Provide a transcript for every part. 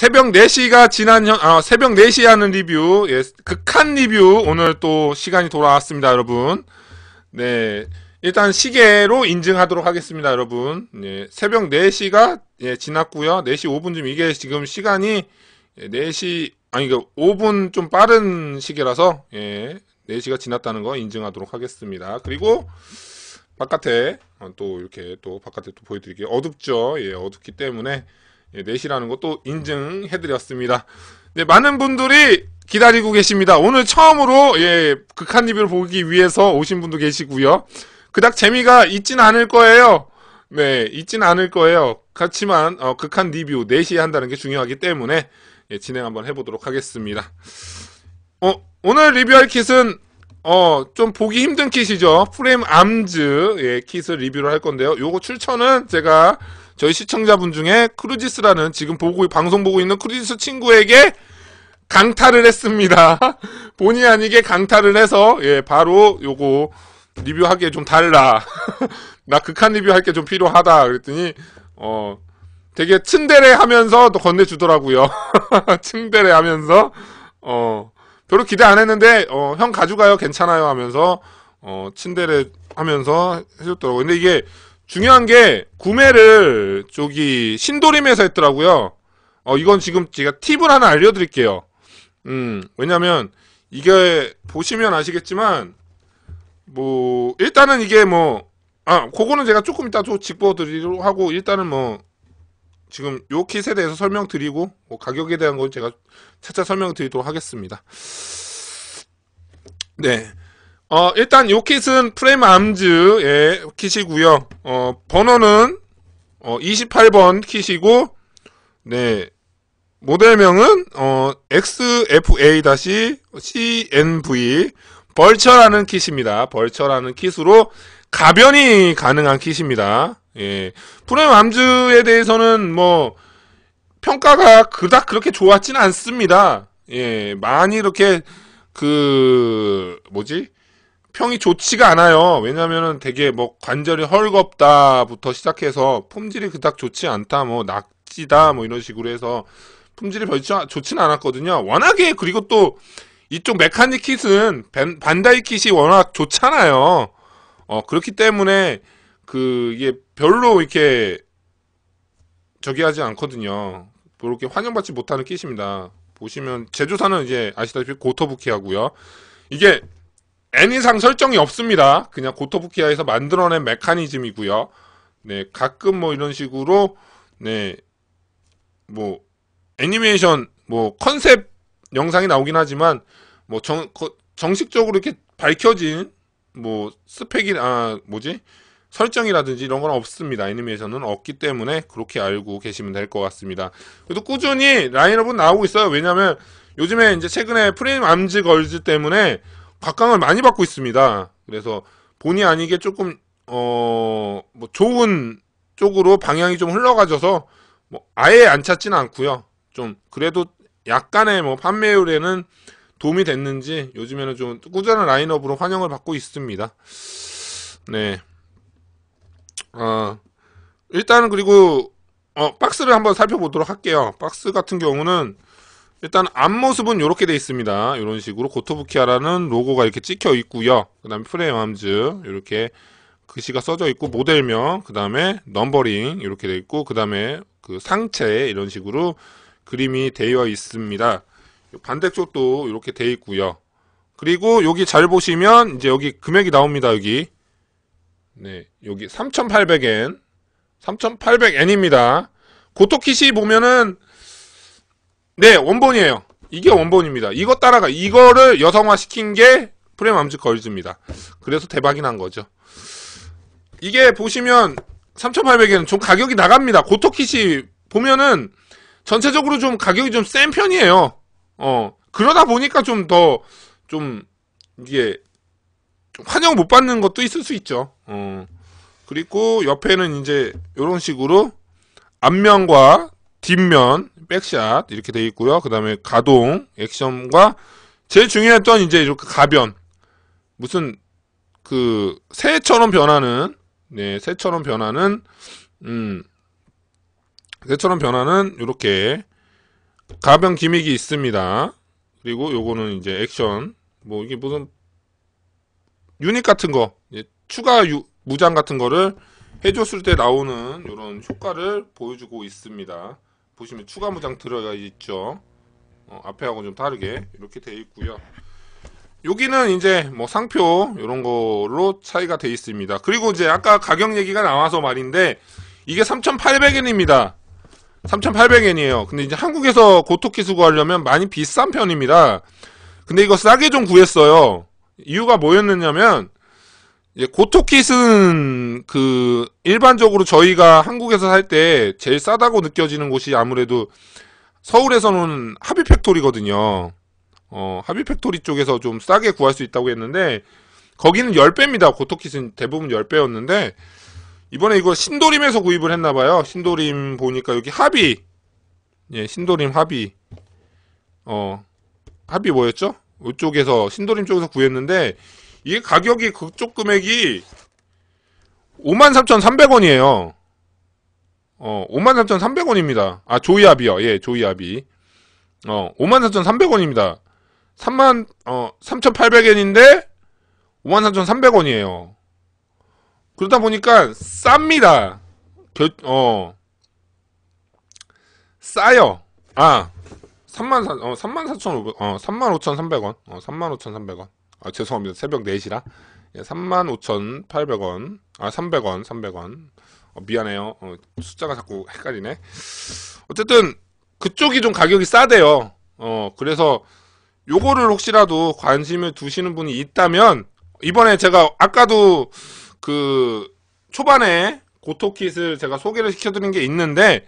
새벽 4시가 지난 현, 아, 새벽 4시 하는 리뷰, 예, 극한 리뷰 오늘 또 시간이 돌아왔습니다, 여러분. 네. 일단 시계로 인증하도록 하겠습니다, 여러분. 예, 새벽 4시가 예, 지났고요. 4시 5분쯤 이게 지금 시간이 4시 예, 아니 그 5분 좀 빠른 시계라서 예, 4시가 지났다는 거 인증하도록 하겠습니다. 그리고 바깥에 어, 또 이렇게 또 바깥에 또 보여드릴게요. 어둡죠. 예, 어둡기 때문에 예, 넷이라는 것도 인증해드렸습니다. 네, 많은 분들이 기다리고 계십니다. 오늘 처음으로 예, 극한 리뷰를 보기 위해서 오신 분도 계시고요. 그닥 재미가 있진 않을 거예요. 네, 있진 않을 거예요. 그렇지만 어, 극한 리뷰 4시에 한다는 게 중요하기 때문에 예, 진행 한번 해보도록 하겠습니다. 어, 오늘 리뷰할 킷은 어, 좀 보기 힘든 킷이죠. 프레임 암즈 예, 킷을 리뷰를 할 건데요. 요거 출처는 제가 저희 시청자분 중에 크루지스라는 지금 보고 방송 보고 있는 크루지스 친구에게 강타를 했습니다. 본의 아니게 강타를 해서 예 바로 요거 리뷰하기에 좀 달라. 나 극한 리뷰할 게 좀 필요하다. 그랬더니 어 되게 츤데레 하면서 또 건네주더라고요. 츤데레 하면서 어 별로 기대 안 했는데 어형 가져가요 괜찮아요 하면서 어 츤데레 하면서 해줬더라고요. 근데 이게 중요한 게 구매를 저기 신도림에서 했더라고요. 어 이건 지금 제가 팁을 하나 알려드릴게요. 음 왜냐면 이게 보시면 아시겠지만 뭐 일단은 이게 뭐 아 그거는 제가 조금 이따 또짚어드리도록 하고 일단은 뭐 지금 요 킷에 대해서 설명드리고 뭐 가격에 대한 건 제가 차차 설명드리도록 하겠습니다. 네. 어, 일단 요 킷은 프레임 암즈, 의 킷이고요 어, 번호는, 어, 28번 킷이고, 네, 모델명은, 어, XFA-CNV, 벌처라는 킷입니다. 벌처라는 킷으로 가변이 가능한 킷입니다. 예, 프레임 암즈에 대해서는 뭐, 평가가 그닥 그렇게 좋았진 않습니다. 예, 많이 이렇게, 그, 뭐지? 평이 좋지가 않아요. 왜냐면은 되게 뭐 관절이 헐겁다부터 시작해서 품질이 그닥 좋지 않다, 뭐 낙지다, 뭐 이런 식으로 해서 품질이 별로 좋진 않았거든요. 워낙에 그리고 또 이쪽 메카닉 킷은 반다이 킷이 워낙 좋잖아요. 어, 그렇기 때문에 그 이게 별로 이렇게 저기 하지 않거든요. 그렇게 뭐 환영받지 못하는 킷입니다. 보시면 제조사는 이제 아시다시피 고터부키 하고요. 이게 애니상 설정이 없습니다. 그냥 고토부키아에서 만들어낸 메커니즘이고요. 네, 가끔 뭐 이런 식으로 네, 뭐 애니메이션 뭐 컨셉 영상이 나오긴 하지만 뭐 정, 정식적으로 이렇게 밝혀진 뭐 스펙이 아 뭐지 설정이라든지 이런 건 없습니다. 애니메이션은 없기 때문에 그렇게 알고 계시면 될 것 같습니다. 그래도 꾸준히 라인업은 나오고 있어요. 왜냐면 하 요즘에 이제 최근에 프레임 암즈 걸즈 때문에 각광을 많이 받고 있습니다. 그래서 본의 아니게 조금 어 뭐 좋은 쪽으로 방향이 좀 흘러가져서 뭐 아예 안 찾지는 않고요. 좀 그래도 약간의 뭐 판매율에는 도움이 됐는지 요즘에는 좀 꾸준한 라인업으로 환영을 받고 있습니다. 네. 어, 일단은 그리고 어, 박스를 한번 살펴보도록 할게요. 박스 같은 경우는 일단 앞모습은 이렇게 돼 있습니다. 이런 식으로 고토부키아라는 로고가 이렇게 찍혀 있고요. 그 다음에 프레임 암즈 이렇게 글씨가 써져 있고 모델명 그 다음에 넘버링 이렇게 돼 있고 그 다음에 그 상체 이런 식으로 그림이 되어 있습니다. 반대쪽도 이렇게 돼 있고요. 그리고 여기 잘 보시면 이제 여기 금액이 나옵니다. 여기 네 여기 3,800엔 3,800엔입니다. 고토키시 보면은 네, 원본이에요. 이게 원본입니다. 이거 따라가. 이거를 여성화시킨 게 프레임 암즈 걸즈입니다. 그래서 대박이 난 거죠. 이게 보시면 3,800엔 좀 가격이 나갑니다. 고토킷이 보면은 전체적으로 좀 가격이 좀 센 편이에요. 어. 그러다 보니까 좀 더 좀 이게 좀 환영 못 받는 것도 있을 수 있죠. 어. 그리고 옆에는 이제 이런 식으로 앞면과 뒷면 백샷 이렇게 되어 있고요. 그 다음에 가동 액션과 제일 중요했던 이제 이렇게 가변 무슨 그 새처럼 변하는 네 새처럼 변하는 음 새처럼 변하는 이렇게 가변 기믹이 있습니다. 그리고 요거는 이제 액션 뭐 이게 무슨 유닛 같은 거 예, 추가 유, 무장 같은 거를 해줬을 때 나오는 이런 효과를 보여주고 있습니다. 보시면 추가 무장 들어가 있죠. 어, 앞에하고 좀 다르게 이렇게 되어 있고요. 여기는 이제 뭐 상표 이런 거로 차이가 되어 있습니다. 그리고 이제 아까 가격 얘기가 나와서 말인데 이게 3,800엔입니다. 3,800엔이에요. 근데 이제 한국에서 고토키수 구하려면 많이 비싼 편입니다. 근데 이거 싸게 좀 구했어요. 이유가 뭐였느냐면 고토킷은 그 일반적으로 저희가 한국에서 살 때 제일 싸다고 느껴지는 곳이 아무래도 서울에서는 하비 팩토리거든요. 어, 하비 팩토리 쪽에서 좀 싸게 구할 수 있다고 했는데 거기는 10배입니다. 고토킷은 대부분 10배였는데 이번에 이거 신도림에서 구입을 했나 봐요. 신도림 보니까 여기 합이 예, 신도림 합이 어, 합이 뭐였죠? 이쪽에서 신도림 쪽에서 구했는데 이게 가격이 그쪽 금액이 53,300원이에요. 어, 53,300원입니다. 아, 조이압이요 예, 조이압이 어, 53,300원입니다. 3만, 어, 3,800엔인데, 53,300원이에요. 그러다 보니까, 쌉니다. 결, 어, 싸요. 아, 3만, 4, 어, 3만 4,500, 어, 3 5,300원. 어, 3 5,300원. 아, 죄송합니다. 새벽 4시라. 예, 35,800원. 아, 300원, 300원. 어, 미안해요. 어, 숫자가 자꾸 헷갈리네. 어쨌든 그쪽이 좀 가격이 싸대요. 어, 그래서 요거를 혹시라도 관심을 두시는 분이 있다면 이번에 제가 아까도 그 초반에 고토킷을 제가 소개를 시켜드린 게 있는데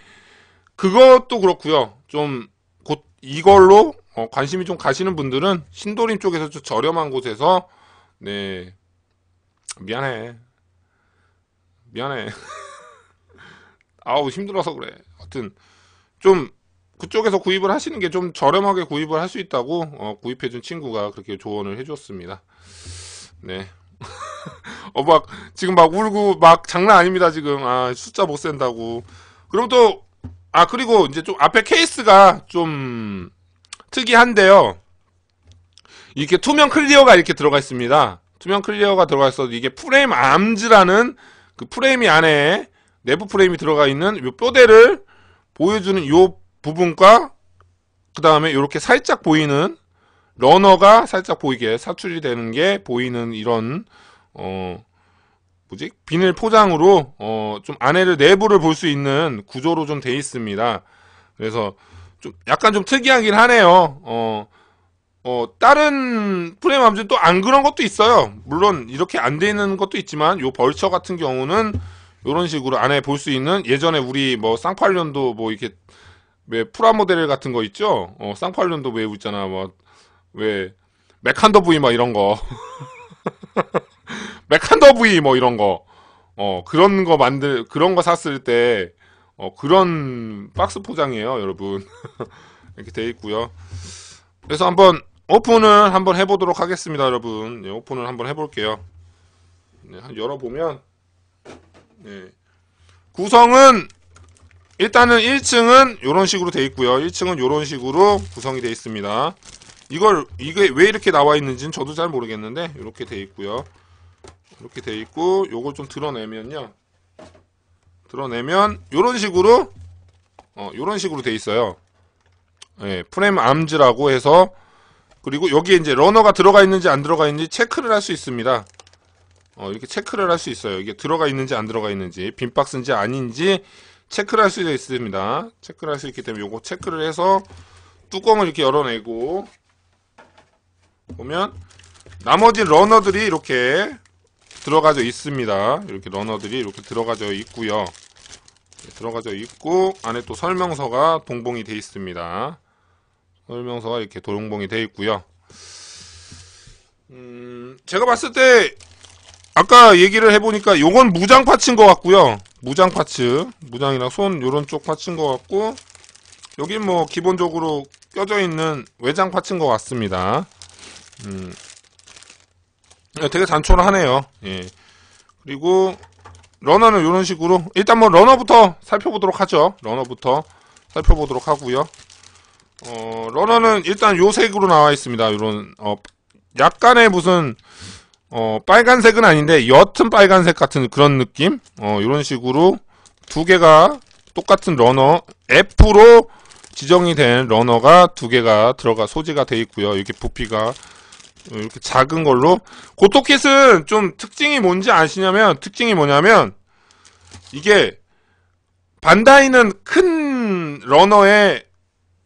그것도 그렇고요. 좀 곧 이걸로 어, 관심이 좀 가시는 분들은 신도림 쪽에서 좀 저렴한 곳에서 네 미안해 미안해 아우 힘들어서 그래 하여튼 좀 그쪽에서 구입을 하시는 게 좀 저렴하게 구입을 할 수 있다고 어, 구입해준 친구가 그렇게 조언을 해줬습니다 네 어, 막, 지금 막 울고, 막 장난 아닙니다, 지금. 아, 숫자 못 센다고. 그럼 또, 아, 그리고 이제 좀 앞에 케이스가 좀, 특이한데요. 이렇게 투명 클리어가 이렇게 들어가 있습니다. 투명 클리어가 들어가 있어서 이게 프레임 암즈라는 그 프레임이 안에 내부 프레임이 들어가 있는 요 뼈대를 보여주는 요 부분과 그 다음에 이렇게 살짝 보이는 러너가 살짝 보이게 사출이 되는 게 보이는 이런 어 뭐지 비닐 포장으로 어좀 안에를 내부를 볼 수 있는 구조로 좀 돼 있습니다. 그래서 좀 약간 좀 특이하긴 하네요. 어, 어 다른 프레임 함수는 또 안 그런 것도 있어요. 물론 이렇게 안되는 것도 있지만 요 벌처 같은 경우는 이런 식으로 안에 볼 수 있는 예전에 우리 뭐 쌍팔년도 뭐 이렇게 왜 프라모델 같은 거 있죠? 어, 쌍팔년도 외우 있잖아. 뭐 왜 맥한더 부이 막 뭐 이런 거. 맥한더 부이 뭐 이런 거. 어, 그런 거 만들 그런 거 샀을 때 어, 그런 박스 포장이에요, 여러분. 이렇게 돼 있고요. 그래서 한번 오픈을 한번 해보도록 하겠습니다, 여러분. 예, 오픈을 한번 해볼게요. 네, 한 열어보면 네. 구성은 일단은 1층은 이런 식으로 돼 있고요. 1층은 이런 식으로 구성이 돼 있습니다. 이걸 이게 왜 이렇게 나와 있는지는 저도 잘 모르겠는데 이렇게 돼 있고요. 이렇게 돼 있고 요걸 좀 드러내면요. 드러내면 이런 식으로 어, 이런 식으로 돼 있어요. 예, 프레임 암즈라고 해서 그리고 여기에 이제 러너가 들어가 있는지 안 들어가 있는지 체크를 할 수 있습니다. 어, 이렇게 체크를 할 수 있어요. 이게 들어가 있는지 안 들어가 있는지 빈 박스인지 아닌지 체크를 할 수 있습니다. 체크를 할 수 있기 때문에 요거 체크를 해서 뚜껑을 이렇게 열어내고 보면 나머지 러너들이 이렇게 들어가져 있습니다. 이렇게 러너들이 이렇게 들어가져 있고요. 네, 들어가져 있고 안에 또 설명서가 동봉이 되어 있습니다. 설명서가 이렇게 동봉이 되어 있고요. 음, 제가 봤을 때 아까 얘기를 해보니까 요건 무장 파츠인 것 같고요. 무장 파츠, 무장이나손 요런 쪽 파츠인 것 같고 여긴 뭐 기본적으로 껴져 있는 외장 파츠인 것 같습니다. 음, 네, 되게 단촐하네요. 예. 그리고 러너는 이런 식으로 일단 뭐 러너부터 살펴보도록 하죠. 러너부터 살펴보도록 하고요. 어, 러너는 일단 요 색으로 나와 있습니다. 이런 어, 약간의 무슨 어, 빨간색은 아닌데 옅은 빨간색 같은 그런 느낌. 어, 이런 식으로 두 개가 똑같은 러너 F로 지정이 된 러너가 두 개가 들어가 소재가돼 있고요. 이렇게 부피가 어, 이렇게 작은 걸로 고토킷은 좀 특징이 뭔지 아시냐면 특징이 뭐냐면 이게 반다이는 큰 러너에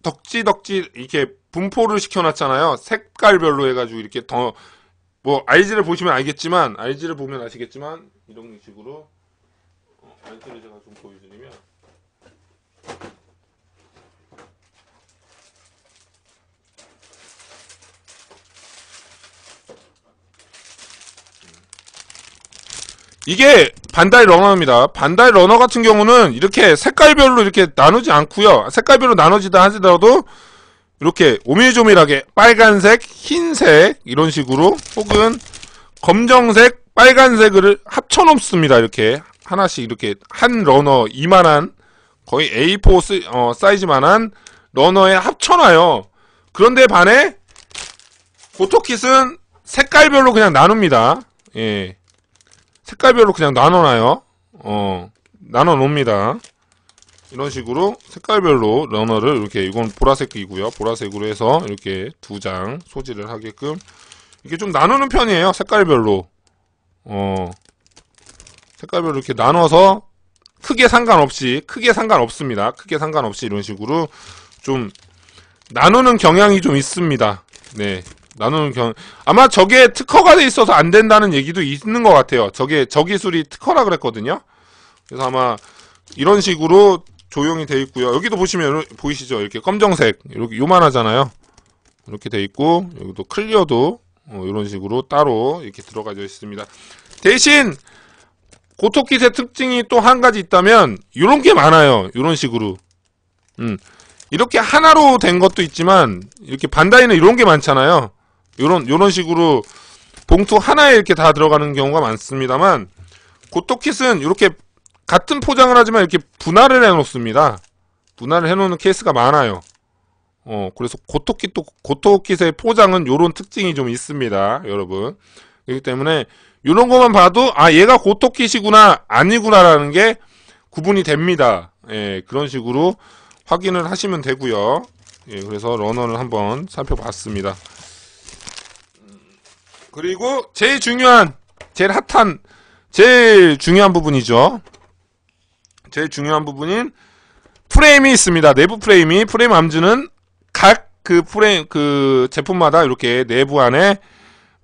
덕지덕지 이렇게 분포를 시켜놨잖아요 색깔별로 해가지고 이렇게 더뭐 RG를 보시면 알겠지만 RG를 보면 아시겠지만 이런 식으로 RG를 어, 제가 좀 보여드리면 이게 반달 러너입니다. 반달 러너 같은 경우는 이렇게 색깔별로 이렇게 나누지 않고요. 색깔별로 나누지다 하더라도 이렇게 오밀조밀하게 빨간색, 흰색 이런 식으로 혹은 검정색, 빨간색을 합쳐놓습니다. 이렇게 하나씩 이렇게 한 러너 이만한 거의 A4 어, 사이즈만한 러너에 합쳐놔요. 그런데 반해 보토킷은 색깔별로 그냥 나눕니다. 예. 색깔별로 그냥 나눠놔요. 어, 나눠놉니다. 이런 식으로 색깔별로 러너를 이렇게 이건 보라색이고요. 보라색으로 해서 이렇게 두 장 소지를 하게끔 이게 렇좀 나누는 편이에요. 색깔별로 어 색깔별로 이렇게 나눠서 크게 상관없이 크게 상관없습니다. 크게 상관없이 이런 식으로 좀 나누는 경향이 좀 있습니다. 네. 나누는 견 아마 저게 특허가 돼 있어서 안 된다는 얘기도 있는 것 같아요. 저게 저 기술이 특허라 그랬거든요. 그래서 아마 이런 식으로 조용히 돼 있고요. 여기도 보시면 보이시죠? 이렇게 검정색 이렇게 요만하잖아요. 이렇게 돼 있고 여기도 클리어도 어, 이런 식으로 따로 이렇게 들어가져 있습니다. 대신 고토킷의 특징이 또 한 가지 있다면 이런 게 많아요. 이런 식으로. 음. 이렇게 하나로 된 것도 있지만 이렇게 반다이는 이런 게 많잖아요. 요런 요런 식으로 봉투 하나에 이렇게 다 들어가는 경우가 많습니다만 고토킷은 이렇게 같은 포장을 하지만 이렇게 분할을 해놓습니다. 분할을 해놓는 케이스가 많아요. 어 그래서 고토킷도 고토킷의 포장은 요런 특징이 좀 있습니다, 여러분. 그렇기 때문에 이런 것만 봐도 아 얘가 고토킷이구나 아니구나라는 게 구분이 됩니다. 예, 그런 식으로 확인을 하시면 되고요. 예, 그래서 러너를 한번 살펴봤습니다. 그리고 제일 중요한, 제일 핫한, 제일 중요한 부분이죠. 제일 중요한 부분인 프레임이 있습니다. 내부 프레임이 프레임 암즈는 각 그 프레임 그 제품마다 이렇게 내부 안에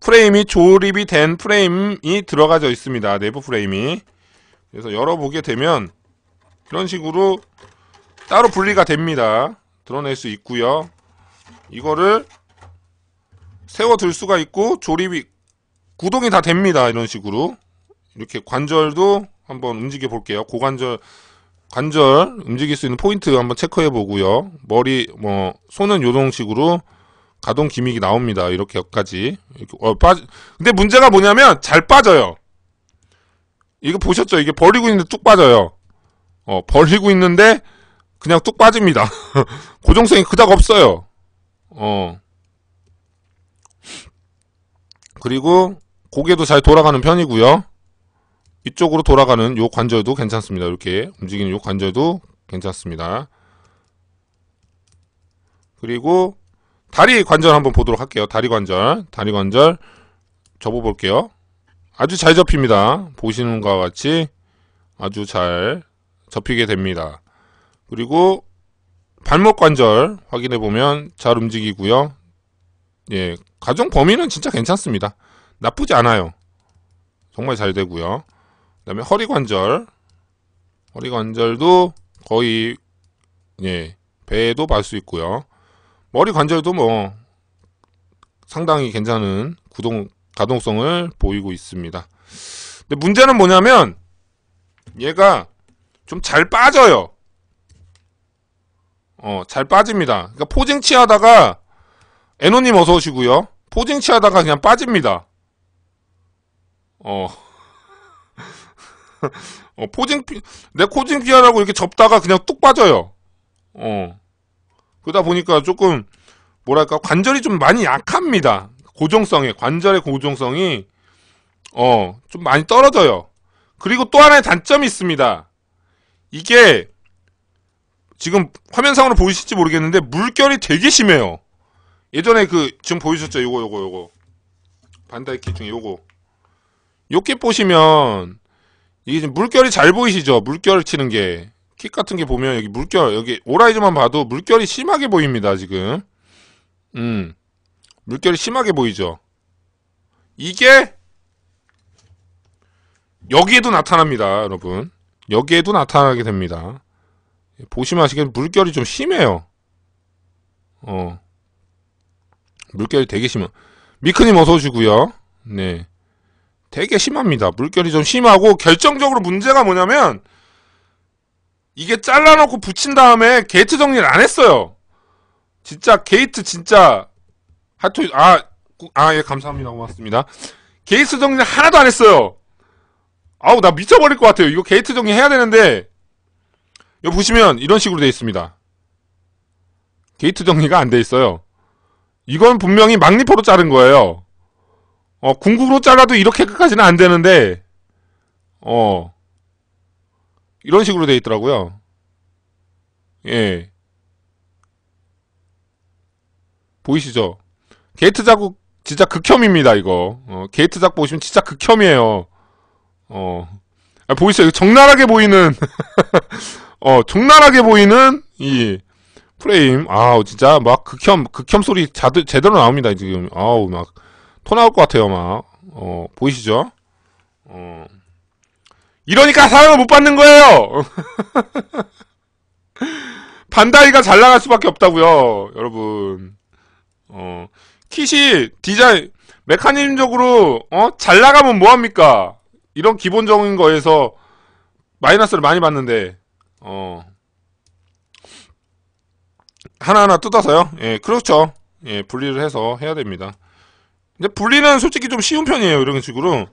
프레임이 조립이 된 프레임이 들어가져 있습니다. 내부 프레임이. 그래서 열어보게 되면 그런 식으로 따로 분리가 됩니다. 드러낼 수 있고요. 이거를 세워둘 수가 있고 조립이 구동이 다 됩니다. 이런 식으로 이렇게 관절도 한번 움직여 볼게요. 고관절 관절 움직일 수 있는 포인트 한번 체크해 보고요. 머리 뭐 손은 요런 식으로 가동 기믹이 나옵니다. 이렇게까지 이렇게, 어, 빠 근데 문제가 뭐냐면 잘 빠져요. 이거 보셨죠? 이게 버리고 있는데 뚝 빠져요. 어, 벌리고 있는데 그냥 뚝 빠집니다. 고정성이 그닥 없어요. 어. 그리고 고개도 잘 돌아가는 편이고요. 이쪽으로 돌아가는 요 관절도 괜찮습니다. 이렇게 움직이는 요 관절도 괜찮습니다. 그리고 다리 관절 한번 보도록 할게요. 다리 관절, 다리 관절 접어볼게요. 아주 잘 접힙니다. 보시는 것과 같이 아주 잘 접히게 됩니다. 그리고 발목 관절 확인해 보면 잘 움직이고요. 예, 가정 범위는 진짜 괜찮습니다. 나쁘지 않아요. 정말 잘 되고요. 그 다음에 허리 관절. 허리 관절도 거의, 예, 배도발 수 있고요. 머리 관절도 뭐, 상당히 괜찮은 구동, 가동성을 보이고 있습니다. 근데 문제는 뭐냐면, 얘가 좀 잘 빠져요. 어, 잘 빠집니다. 그러니까 포징치 하다가 에노님 어서 오시고요. 포징치 하다가 그냥 빠집니다. 어. 어 포징 내 포징 피하라고 이렇게 접다가 그냥 뚝 빠져요. 어. 그러다 보니까 조금 뭐랄까 관절이 좀 많이 약합니다. 고정성에 관절의 고정성이 어, 좀 많이 떨어져요. 그리고 또 하나의 단점이 있습니다. 이게 지금 화면상으로 보이실지 모르겠는데 물결이 되게 심해요. 예전에 그 지금 보이셨죠? 요거 요거 요거 반다이키 중에 요거 요게 보시면 이게 지금 물결이 잘 보이시죠? 물결 치는 게킥 같은 게 보면 여기 물결 여기 오라이즈만 봐도 물결이 심하게 보입니다 지금 음 물결이 심하게 보이죠 이게 여기에도 나타납니다 여러분 여기에도 나타나게 됩니다 예, 보시면 아시겠지만 물결이 좀 심해요 어 물결이 되게 심한 미크님 어서 오시고요. 네. 되게 심합니다. 물결이 좀 심하고 결정적으로 문제가 뭐냐면 이게 잘라놓고 붙인 다음에 게이트 정리를 안 했어요. 진짜 게이트 진짜 하트 아아 예 감사합니다 고맙습니다. 게이트 정리를 하나도 안 했어요. 아우 나 미쳐버릴 것 같아요. 이거 게이트 정리 해야 되는데 여기 보시면 이런 식으로 돼 있습니다. 게이트 정리가 안 돼 있어요. 이건 분명히 막리퍼로 자른 거예요. 어, 궁극으로 잘라도 이렇게 끝까지는 안 되는데, 어, 이런 식으로 돼 있더라고요. 예. 보이시죠? 게이트 자국 진짜 극혐입니다, 이거. 어, 게이트 자국 보시면 진짜 극혐이에요. 어, 아, 보이시죠? 적나라하게 보이는, 어, 적나라하게 보이는, 이, 프레임 아우 진짜 막 극혐 극혐 소리 자드, 제대로 나옵니다 지금 아우 막 토 나올 것 같아요 막 어 보이시죠 어 이러니까 사랑을 못 받는 거예요 반다이가 잘 나갈 수밖에 없다고요 여러분 어 킷이 디자인 메카니즘적으로 어 잘 나가면 뭐합니까 이런 기본적인 거에서 마이너스를 많이 받는데 어 하나하나 뜯어서요? 예, 그렇죠. 예, 분리를 해서 해야 됩니다. 근데 분리는 솔직히 좀 쉬운 편이에요. 이런 식으로.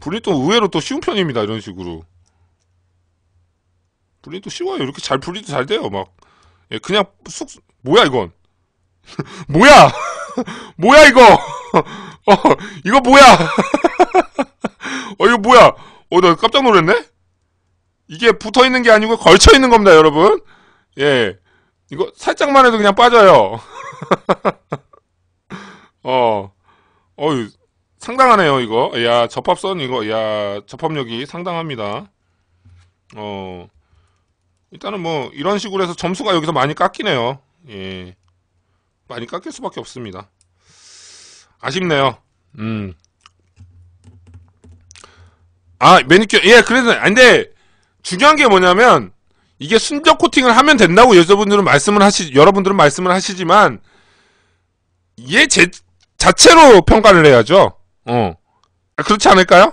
분리 도 의외로 또 쉬운 편입니다. 이런 식으로. 분리도 쉬워요. 이렇게 잘 분리도 잘 돼요. 막. 예, 그냥 쑥, 뭐야, 이건. 뭐야! 뭐야, 이거! 어, 이거 뭐야! 어, 이거 뭐야! 어, 나 깜짝 놀랐네? 이게 붙어 있는 게 아니고 걸쳐 있는 겁니다, 여러분. 예. 이거 살짝만 해도 그냥 빠져요. 어, 어유 상당하네요 이거. 야 접합선 이거 야 접합력이 상당합니다. 어, 일단은 뭐 이런 식으로 해서 점수가 여기서 많이 깎이네요. 예, 많이 깎일 수밖에 없습니다. 아쉽네요. 음. 아 매니큐어 예 그래도 안데 아, 중요한 게 뭐냐면 이게 순정 코팅을 하면 된다고 여자분들은 말씀을 하시 여러분들은 말씀을 하시지만 얘 제, 자체로 평가를 해야죠. 어. 그렇지 않을까요?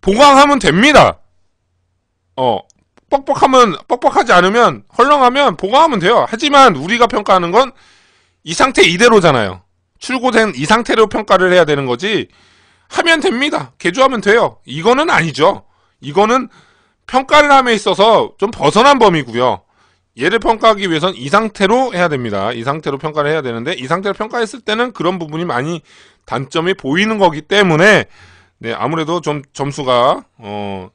보강하면 됩니다. 어. 뻑뻑하면 뻑뻑하지 않으면 헐렁하면 보강하면 돼요. 하지만 우리가 평가하는 건 이 상태 이대로잖아요. 출고된 이 상태로 평가를 해야 되는 거지. 하면 됩니다. 개조하면 돼요. 이거는 아니죠. 이거는 평가를 함에 있어서 좀 벗어난 범위고요. 얘를 평가하기 위해선 이 상태로 해야 됩니다. 이 상태로 평가를 해야 되는데 이 상태로 평가했을 때는 그런 부분이 많이 단점이 보이는 거기 때문에 네, 아무래도 좀 점수가 어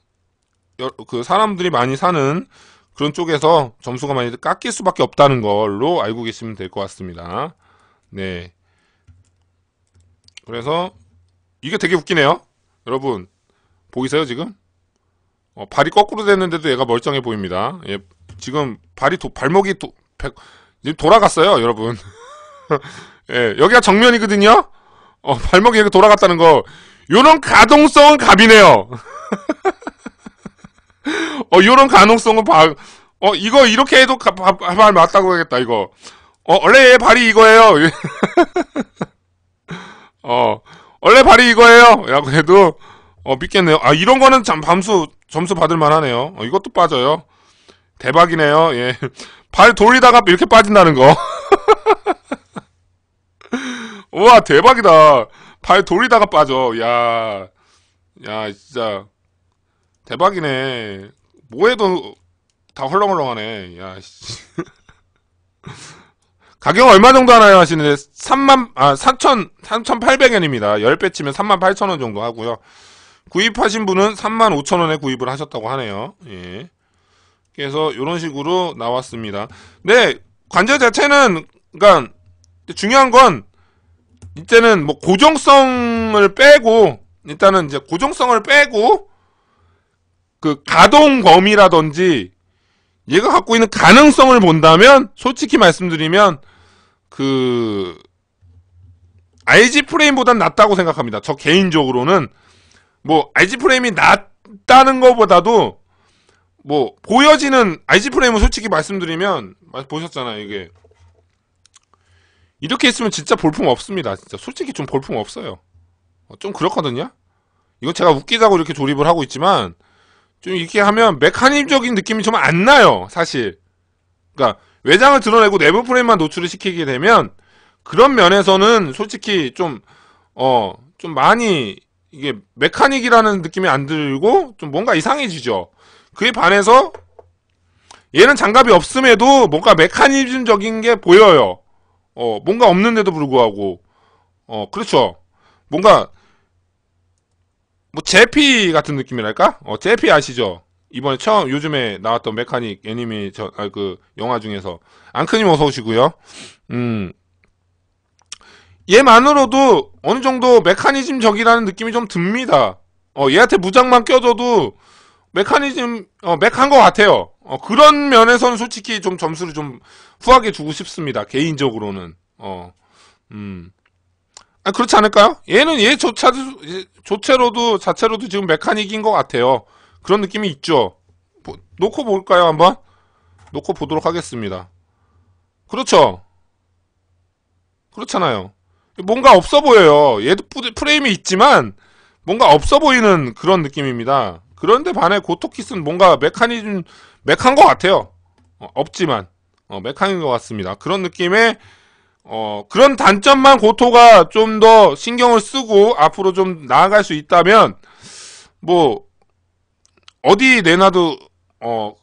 그 사람들이 많이 사는 그런 쪽에서 점수가 많이 깎일 수밖에 없다는 걸로 알고 계시면 될 것 같습니다. 네. 그래서 이게 되게 웃기네요. 여러분 보이세요 지금? 어, 발이 거꾸로 됐는데도 얘가 멀쩡해 보입니다. 예, 지금 발이 도, 발목이 도, 백, 돌아갔어요, 여러분. 예, 여기가 정면이거든요. 어, 발목이 여기 돌아갔다는 거. 요런 가동성은 갑이네요. 어, 요런 가동성은 바, 어, 이거 이렇게 해도 가, 바, 발 맞다고 하겠다, 이거. 어, 원래 얘 발이 이거예요. 어, 원래 발이 이거예요. 라고 해도, 어, 믿겠네요. 아, 이런 거는 참 밤수 점수 받을 만하네요. 어, 이것도 빠져요. 대박이네요. 예. 발 돌리다가 이렇게 빠진다는 거. 우와, 대박이다. 발 돌리다가 빠져. 야. 야, 진짜. 대박이네. 뭐 해도 다 헐렁헐렁하네. 야, 씨. 가격 얼마 정도 하나요? 하시는데, 3만, 아, 4천, 3 8 0 0원입니다 10배 치면 3 8 0 0 0원 정도 하고요. 구입하신 분은 35,000원에 구입을 하셨다고 하네요. 예. 그래서 이런 식으로 나왔습니다. 네, 관절 자체는 그러니까 중요한 건 이때는 뭐 고정성을 빼고 일단은 이제 고정성을 빼고 그 가동 범위라든지 얘가 갖고 있는 가능성을 본다면 솔직히 말씀드리면 그 IG 프레임보단 낫다고 생각합니다. 저 개인적으로는 뭐 IG 프레임이 낫다는 것보다도뭐 보여지는 IG 프레임은 솔직히 말씀드리면 보셨잖아요 이게 이렇게 있으면 진짜 볼품 없습니다 진짜 솔직히 좀 볼품 없어요 어, 좀 그렇거든요 이거 제가 웃기자고 이렇게 조립을 하고 있지만 좀 이렇게 하면 메카니즘적인 느낌이 좀 안 나요 사실 그러니까 외장을 드러내고 내부 프레임만 노출을 시키게 되면 그런 면에서는 솔직히 좀, 어, 좀 많이 이게 메카닉이라는 느낌이 안 들고 좀 뭔가 이상해지죠. 그에 반해서 얘는 장갑이 없음에도 뭔가 메카니즘적인 게 보여요. 어, 뭔가 없는데도 불구하고. 어, 그렇죠. 뭔가 뭐 제피 같은 느낌이랄까? 어, 제피 아시죠? 이번에 처음 요즘에 나왔던 메카닉 애니메이션 아그 영화 중에서 앙크님 어서 오시고요. 음. 얘만으로도 어느 정도 메커니즘적이라는 느낌이 좀 듭니다. 어, 얘한테 무장만 껴줘도 메커니즘 어, 맥한 것 같아요. 어, 그런 면에서는 솔직히 좀 점수를 좀 후하게 주고 싶습니다. 개인적으로는. 어, 음. 아, 그렇지 않을까요? 얘는 얘 조차, 조체로도, 자체로도 지금 메카닉인 것 같아요. 그런 느낌이 있죠. 보, 뭐, 놓고 볼까요, 한번? 놓고 보도록 하겠습니다. 그렇죠. 그렇잖아요. 뭔가 없어 보여요. 얘도 프레임이 있지만 뭔가 없어 보이는 그런 느낌입니다. 그런데 반해 고토키스는 뭔가 메카니즘 메칸 것 같아요. 어, 없지만 어, 메칸인 것 같습니다. 그런 느낌의 어, 그런 단점만 고토가 좀 더 신경을 쓰고 앞으로 좀 나아갈 수 있다면 뭐 어디 내놔도 어,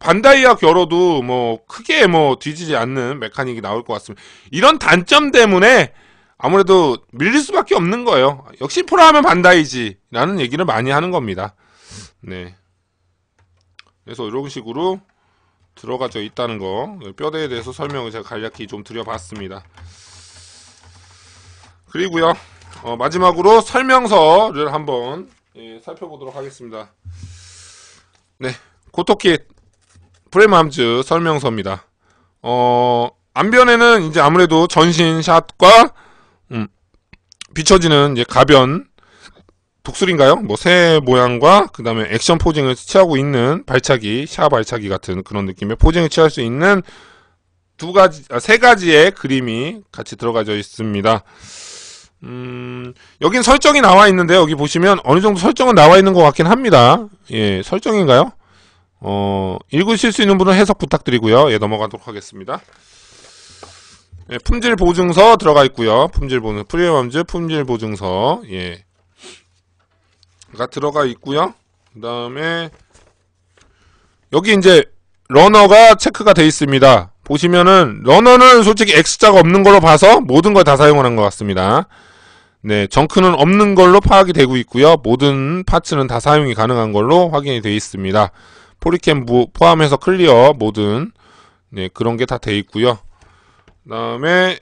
반다이와 결어도 뭐 크게 뭐 뒤지지 않는 메카닉이 나올 것 같습니다. 이런 단점 때문에 아무래도 밀릴 수밖에 없는 거예요. 역시 프라하면 반다이지라는 얘기를 많이 하는 겁니다. 네. 그래서 이런 식으로 들어가져 있다는 거 뼈대에 대해서 설명을 제가 간략히 좀 드려봤습니다. 그리고요 어, 마지막으로 설명서를 한번 예, 살펴보도록 하겠습니다. 네, 고토킷 프레임암즈 설명서입니다. 어, 안변에는 이제 아무래도 전신 샷과 음, 비춰지는 이제 가변 독수리인가요? 뭐 새 모양과 그 다음에 액션 포징을 취하고 있는 발차기, 샤 발차기 같은 그런 느낌의 포징을 취할 수 있는 두 가지, 아, 세 가지의 그림이 같이 들어가져 있습니다. 음, 여긴 설정이 나와 있는데 여기 보시면 어느 정도 설정은 나와 있는 것 같긴 합니다. 예, 설정인가요? 어, 읽으실 수 있는 분은 해석 부탁드리고요. 예, 넘어가도록 하겠습니다. 예, 품질 보증서 들어가 있고요. 품질 보증 프리미엄즈 품질 보증서 예. 가 들어가 있고요. 그다음에 여기 이제 러너가 체크가 돼 있습니다. 보시면은 러너는 솔직히 X자가 없는 걸로 봐서 모든 걸 다 사용을 한 것 같습니다. 네, 정크는 없는 걸로 파악이 되고 있고요. 모든 파츠는 다 사용이 가능한 걸로 확인이 되어 있습니다. 포리캠 포함해서 클리어 모든 네, 그런 게 다 돼 있고요. 그 다음에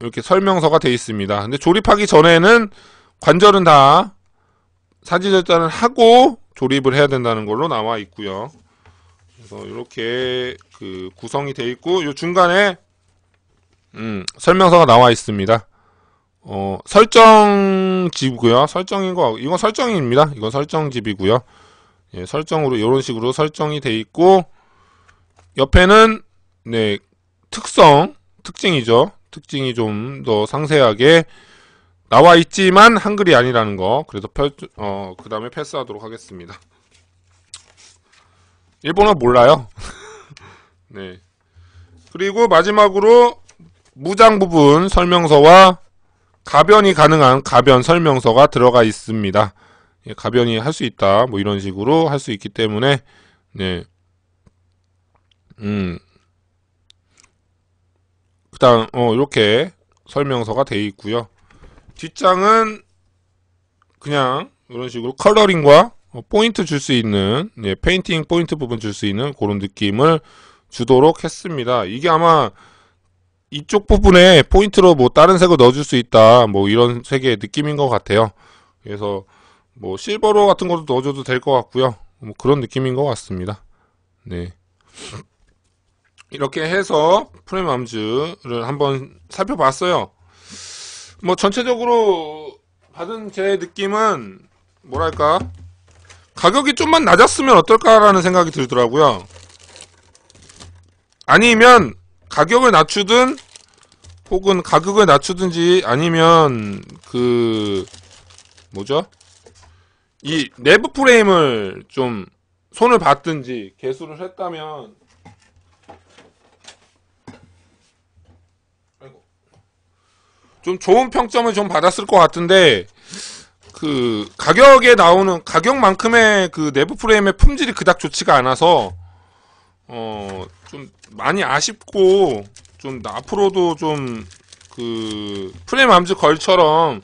이렇게 설명서가 되어 있습니다. 근데 조립하기 전에는 관절은 다사진 절단을 하고 조립을 해야 된다는 걸로 나와 있고요. 그래서 이렇게 그 구성이 되어 있고 이 중간에 음, 설명서가 나와 있습니다. 어, 설정집이고요. 설정인 거 이건 설정입니다. 이건 설정집이고요. 예, 설정으로 이런 식으로 설정이 되어 있고 옆에는 네 특성 특징이죠. 특징이 좀 더 상세하게 나와 있지만 한글이 아니라는 거. 그래서 펼, 어, 그 다음에 패스하도록 하겠습니다. 일본어 몰라요. 네. 그리고 마지막으로 무장 부분 설명서와 가변이 가능한 가변 설명서가 들어가 있습니다. 예, 가변이 할 수 있다. 뭐 이런 식으로 할 수 있기 때문에 네. 음, 일단 어, 이렇게 설명서가 되어 있고요. 뒷장은 그냥 이런 식으로 컬러링과 포인트 줄 수 있는 예, 페인팅 포인트 부분 줄 수 있는 그런 느낌을 주도록 했습니다. 이게 아마 이쪽 부분에 포인트로 뭐 다른 색을 넣어줄 수 있다 뭐 이런 색의 느낌인 것 같아요. 그래서 뭐 실버로 같은 것도 넣어줘도 될 것 같고요. 뭐 그런 느낌인 것 같습니다. 네. 이렇게 해서 프레맘즈를 한번 살펴봤어요. 뭐 전체적으로 받은 제 느낌은 뭐랄까 가격이 좀만 낮았으면 어떨까라는 생각이 들더라고요. 아니면 가격을 낮추든 혹은 가격을 낮추든지 아니면 그 뭐죠? 이 내부 프레임을 좀 손을 봤든지 개수를 했다면 좀 좋은 평점을 좀 받았을 것 같은데 그 가격에 나오는 가격만큼의 그 내부 프레임의 품질이 그닥 좋지가 않아서 어 좀 많이 아쉽고 좀 앞으로도 좀 그 프레임 암즈 걸처럼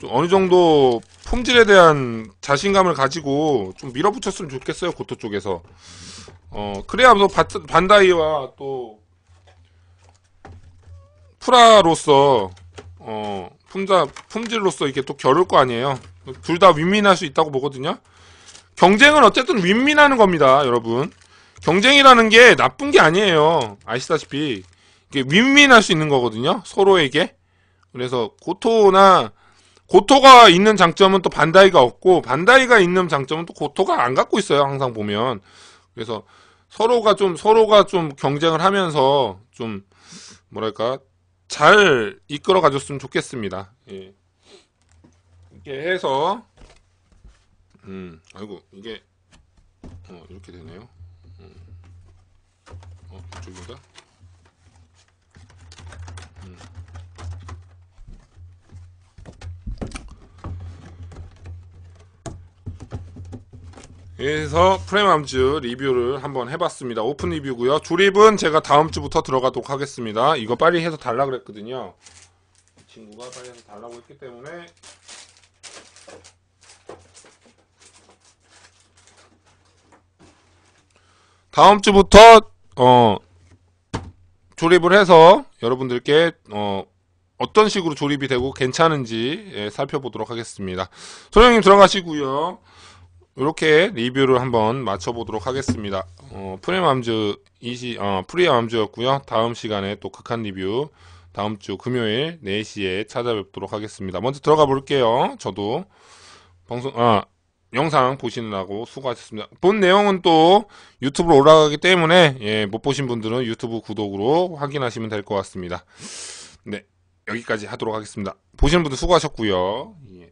좀 어느 정도 품질에 대한 자신감을 가지고 좀 밀어붙였으면 좋겠어요 고토 쪽에서 어 그래야 또 반다이와 또 프라로서 어, 품자, 품질로서 이게 또 겨룰 거 아니에요. 둘 다 윈윈할 수 있다고 보거든요. 경쟁은 어쨌든 윈윈하는 겁니다, 여러분. 경쟁이라는 게 나쁜 게 아니에요. 아시다시피 이게 윈윈할 수 있는 거거든요. 서로에게. 그래서 고토나 고토가 있는 장점은 또 반다이가 없고 반다이가 있는 장점은 또 고토가 안 갖고 있어요. 항상 보면. 그래서 서로가 좀 서로가 좀 경쟁을 하면서 좀 뭐랄까 잘 이끌어 가줬으면 좋겠습니다. 예. 이렇게 해서 음, 아이고 이게 어, 이렇게 되네요. 음. 어, 이쪽보다 그래서 프레임암즈 리뷰를 한번 해봤습니다. 오픈 리뷰고요. 조립은 제가 다음 주부터 들어가도록 하겠습니다. 이거 빨리 해서 달라 그랬거든요. 친구가 빨리 해서 달라고 했기 때문에 다음 주부터 어 조립을 해서 여러분들께 어 어떤 식으로 조립이 되고 괜찮은지 예, 살펴보도록 하겠습니다. 소령님 들어가시고요. 이렇게 리뷰를 한번 맞춰보도록 하겠습니다. 어, 프리암즈 이시 어, 프리암즈였고요. 다음 시간에 또 극한 리뷰 다음 주 금요일 4시에 찾아뵙도록 하겠습니다. 먼저 들어가 볼게요. 저도 방송 아 영상 보시느라고 수고하셨습니다. 본 내용은 또 유튜브로 올라가기 때문에 예, 못 보신 분들은 유튜브 구독으로 확인하시면 될 것 같습니다. 네 여기까지 하도록 하겠습니다. 보시는 분들 수고하셨고요. 예.